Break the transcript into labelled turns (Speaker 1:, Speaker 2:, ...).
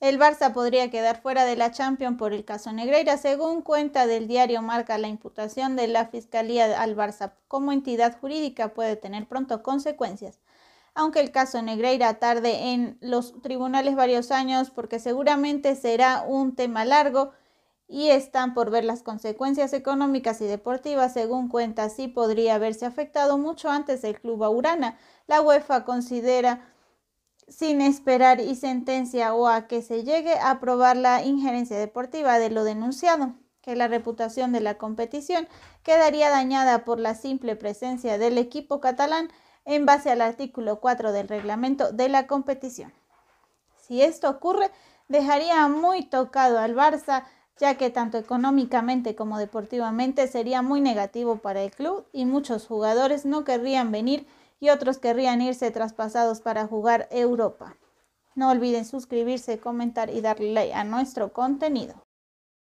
Speaker 1: El Barça podría quedar fuera de la Champions por el caso Negreira, según cuenta del diario Marca, la imputación de la Fiscalía al Barça como entidad jurídica puede tener pronto consecuencias. Aunque el caso Negreira tarde en los tribunales varios años, porque seguramente será un tema largo y están por ver las consecuencias económicas y deportivas, según cuenta, sí podría haberse afectado mucho antes el club Aurana. La UEFA considera sin esperar y sentencia o a que se llegue a probar la injerencia deportiva de lo denunciado, que la reputación de la competición quedaría dañada por la simple presencia del equipo catalán en base al artículo 4 del reglamento de la competición. Si esto ocurre, dejaría muy tocado al Barça, ya que tanto económicamente como deportivamente sería muy negativo para el club y muchos jugadores no querrían venir y otros querrían irse traspasados para jugar Europa. No olviden suscribirse, comentar y darle like a nuestro contenido.